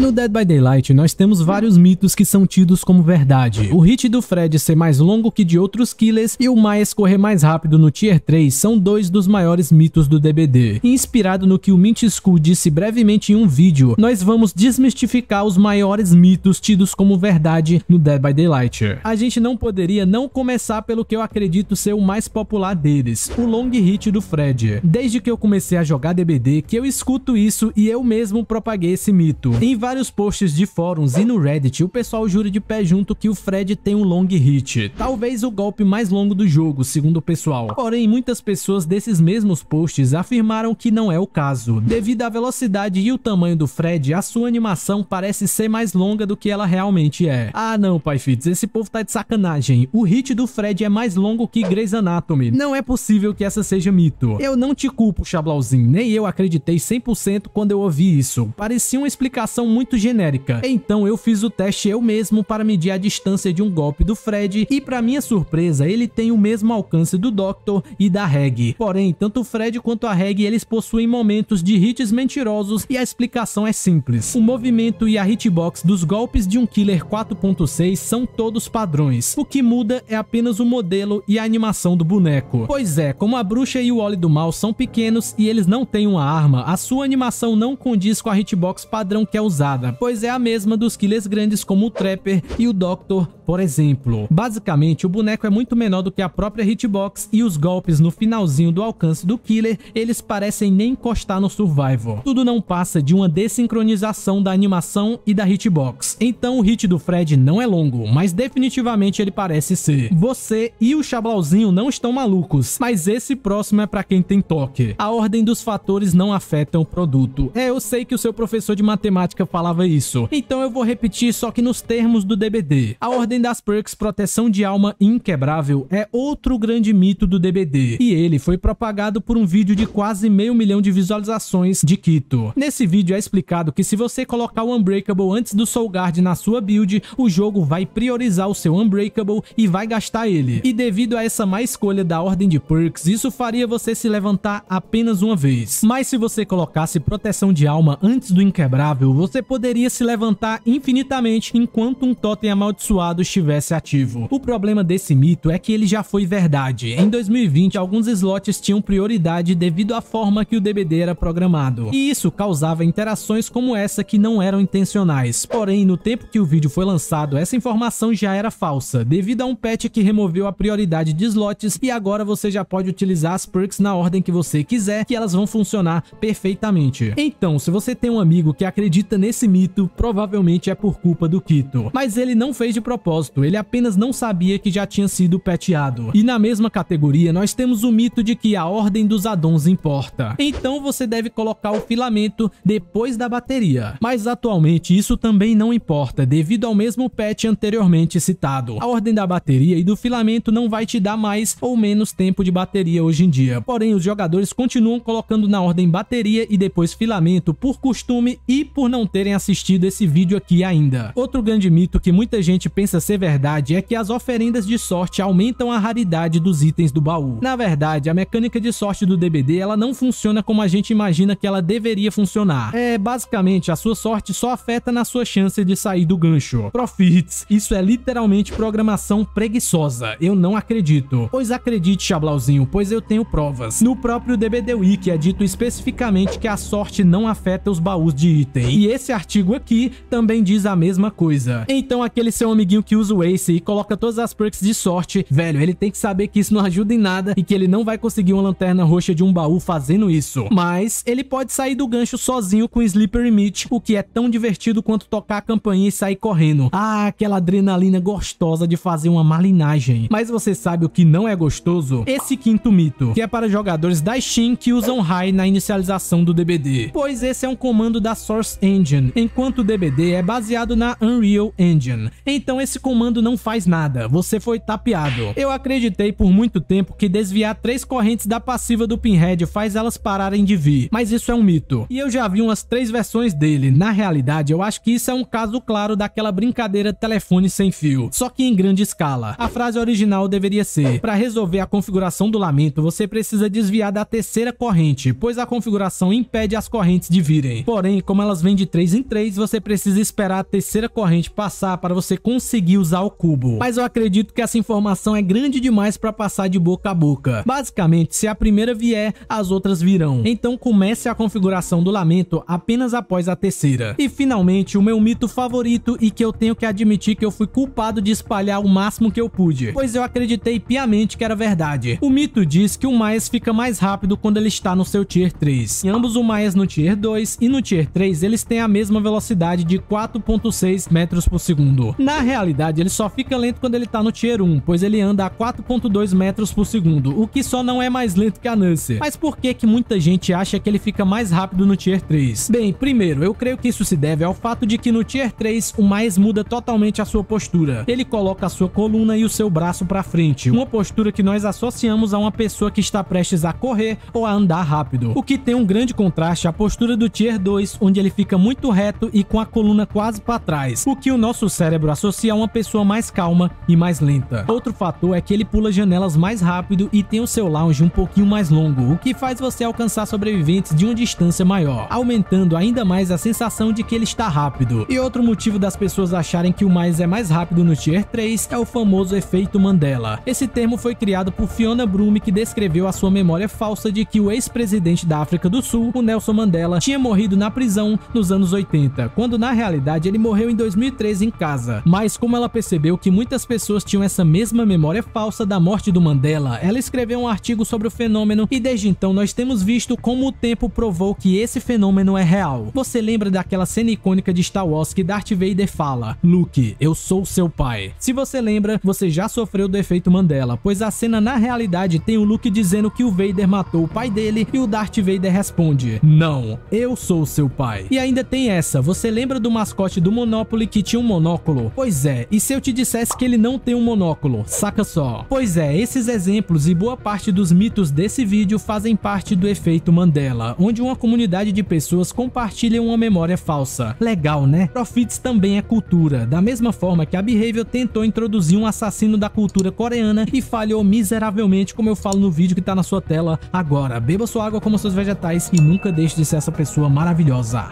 No Dead by Daylight, nós temos vários mitos que são tidos como verdade. O hit do Fred ser mais longo que de outros killers e o Miles correr mais rápido no Tier 3 são dois dos maiores mitos do DBD. Inspirado no que o Mint School disse brevemente em um vídeo, nós vamos desmistificar os maiores mitos tidos como verdade no Dead by Daylight. A gente não poderia não começar pelo que eu acredito ser o mais popular deles, o long hit do Fred. Desde que eu comecei a jogar DBD, que eu escuto isso e eu mesmo propaguei esse mito. Em vários posts de fóruns e no Reddit, o pessoal jura de pé junto que o Fred tem um long hit, talvez o golpe mais longo do jogo, segundo o pessoal. Porém, muitas pessoas desses mesmos posts afirmaram que não é o caso. Devido à velocidade e o tamanho do Fred, a sua animação parece ser mais longa do que ela realmente é. Ah não, pai Fitz, esse povo tá de sacanagem. O hit do Fred é mais longo que Grey's Anatomy. Não é possível que essa seja mito. Eu não te culpo, Chablauzinho, nem eu acreditei 100% quando eu ouvi isso. Parecia uma explicação muito muito genérica. Então eu fiz o teste eu mesmo para medir a distância de um golpe do Fred e para minha surpresa ele tem o mesmo alcance do Doctor e da Reg. Porém, tanto o Fred quanto a Reg eles possuem momentos de hits mentirosos e a explicação é simples. O movimento e a hitbox dos golpes de um Killer 4.6 são todos padrões. O que muda é apenas o modelo e a animação do boneco. Pois é, como a bruxa e o óleo do mal são pequenos e eles não têm uma arma, a sua animação não condiz com a hitbox padrão que é usada pesada, pois é a mesma dos killers grandes como o Trapper e o Doctor por exemplo. Basicamente, o boneco é muito menor do que a própria hitbox e os golpes no finalzinho do alcance do killer, eles parecem nem encostar no survival. Tudo não passa de uma desincronização da animação e da hitbox. Então o hit do Fred não é longo, mas definitivamente ele parece ser. Você e o Chablauzinho não estão malucos, mas esse próximo é para quem tem toque. A ordem dos fatores não afeta o produto. É, eu sei que o seu professor de matemática falava isso, então eu vou repetir só que nos termos do DBD. A ordem Além das perks, proteção de alma inquebrável é outro grande mito do DBD, e ele foi propagado por um vídeo de quase meio milhão de visualizações de Kito. Nesse vídeo é explicado que se você colocar o Unbreakable antes do Soul Guard na sua build, o jogo vai priorizar o seu Unbreakable e vai gastar ele. E devido a essa má escolha da ordem de perks, isso faria você se levantar apenas uma vez. Mas se você colocasse proteção de alma antes do inquebrável, você poderia se levantar infinitamente enquanto um totem amaldiçoado estivesse ativo. O problema desse mito é que ele já foi verdade. Em 2020, alguns slots tinham prioridade devido à forma que o DBD era programado, e isso causava interações como essa que não eram intencionais. Porém, no tempo que o vídeo foi lançado, essa informação já era falsa, devido a um patch que removeu a prioridade de slots e agora você já pode utilizar as perks na ordem que você quiser, que elas vão funcionar perfeitamente. Então, se você tem um amigo que acredita nesse mito, provavelmente é por culpa do Kito. Mas ele não fez de propósito propósito, ele apenas não sabia que já tinha sido peteado. E na mesma categoria, nós temos o mito de que a ordem dos addons importa. Então você deve colocar o filamento depois da bateria. Mas atualmente isso também não importa, devido ao mesmo patch anteriormente citado. A ordem da bateria e do filamento não vai te dar mais ou menos tempo de bateria hoje em dia. Porém, os jogadores continuam colocando na ordem bateria e depois filamento por costume e por não terem assistido esse vídeo aqui ainda. Outro grande mito que muita gente pensa ser verdade é que as oferendas de sorte aumentam a raridade dos itens do baú. Na verdade, a mecânica de sorte do DBD ela não funciona como a gente imagina que ela deveria funcionar. É, basicamente, a sua sorte só afeta na sua chance de sair do gancho. Profits, isso é literalmente programação preguiçosa. Eu não acredito. Pois acredite, Chablauzinho, pois eu tenho provas. No próprio DBD Wiki é dito especificamente que a sorte não afeta os baús de item. E esse artigo aqui também diz a mesma coisa. Então aquele seu amiguinho que usa o Ace e coloca todas as perks de sorte, velho, ele tem que saber que isso não ajuda em nada e que ele não vai conseguir uma lanterna roxa de um baú fazendo isso. Mas ele pode sair do gancho sozinho com Slippery Meat, o que é tão divertido quanto tocar a campainha e sair correndo. Ah, aquela adrenalina gostosa de fazer uma malinagem. Mas você sabe o que não é gostoso? Esse quinto mito, que é para jogadores da Steam que usam High na inicialização do DBD. Pois esse é um comando da Source Engine, enquanto o DBD é baseado na Unreal Engine. Então esse comando não faz nada, você foi tapeado. Eu acreditei por muito tempo que desviar três correntes da passiva do Pinhead faz elas pararem de vir, mas isso é um mito. E eu já vi umas três versões dele, na realidade eu acho que isso é um caso claro daquela brincadeira telefone sem fio, só que em grande escala. A frase original deveria ser, para resolver a configuração do lamento você precisa desviar da terceira corrente, pois a configuração impede as correntes de virem. Porém, como elas vêm de 3 em 3, você precisa esperar a terceira corrente passar para você conseguir conseguir usar o cubo, mas eu acredito que essa informação é grande demais para passar de boca a boca. Basicamente, se a primeira vier, as outras virão. Então comece a configuração do lamento apenas após a terceira. E finalmente, o meu mito favorito e que eu tenho que admitir que eu fui culpado de espalhar o máximo que eu pude, pois eu acreditei piamente que era verdade. O mito diz que o Miles fica mais rápido quando ele está no seu Tier 3. Em ambos o Miles no Tier 2 e no Tier 3 eles têm a mesma velocidade de 4.6 metros por segundo. Na realidade, ele só fica lento quando ele tá no Tier 1, pois ele anda a 4.2 metros por segundo, o que só não é mais lento que a Nancy. Mas por que que muita gente acha que ele fica mais rápido no Tier 3? Bem, primeiro, eu creio que isso se deve ao fato de que no Tier 3 o mais muda totalmente a sua postura. Ele coloca a sua coluna e o seu braço para frente, uma postura que nós associamos a uma pessoa que está prestes a correr ou a andar rápido, o que tem um grande contraste à postura do Tier 2, onde ele fica muito reto e com a coluna quase para trás, o que o nosso cérebro associa a uma pessoa mais calma e mais lenta. Outro fator é que ele pula janelas mais rápido e tem o seu lounge um pouquinho mais longo, o que faz você alcançar sobreviventes de uma distância maior, aumentando ainda mais a sensação de que ele está rápido. E outro motivo das pessoas acharem que o mais é mais rápido no Tier 3 é o famoso efeito Mandela. Esse termo foi criado por Fiona Brume, que descreveu a sua memória falsa de que o ex-presidente da África do Sul, o Nelson Mandela, tinha morrido na prisão nos anos 80, quando na realidade ele morreu em 2013 em casa. Mas como ela percebeu que muitas pessoas tinham essa mesma memória falsa da morte do Mandela, ela escreveu um artigo sobre o fenômeno e desde então nós temos visto como o tempo provou que esse fenômeno é real. Você lembra daquela cena icônica de Star Wars que Darth Vader fala: Luke, eu sou seu pai. Se você lembra, você já sofreu do efeito Mandela, pois a cena na realidade tem o Luke dizendo que o Vader matou o pai dele e o Darth Vader responde: Não, eu sou seu pai. E ainda tem essa: você lembra do mascote do Monopoly que tinha um monóculo? Pois é, e se eu te dissesse que ele não tem um monóculo? Saca só. Pois é, esses exemplos e boa parte dos mitos desse vídeo fazem parte do efeito Mandela, onde uma comunidade de pessoas compartilha uma memória falsa. Legal, né? Profits também é cultura, da mesma forma que a Behavior tentou introduzir um assassino da cultura coreana e falhou miseravelmente, como eu falo no vídeo que tá na sua tela agora. Beba sua água, como seus vegetais e nunca deixe de ser essa pessoa maravilhosa.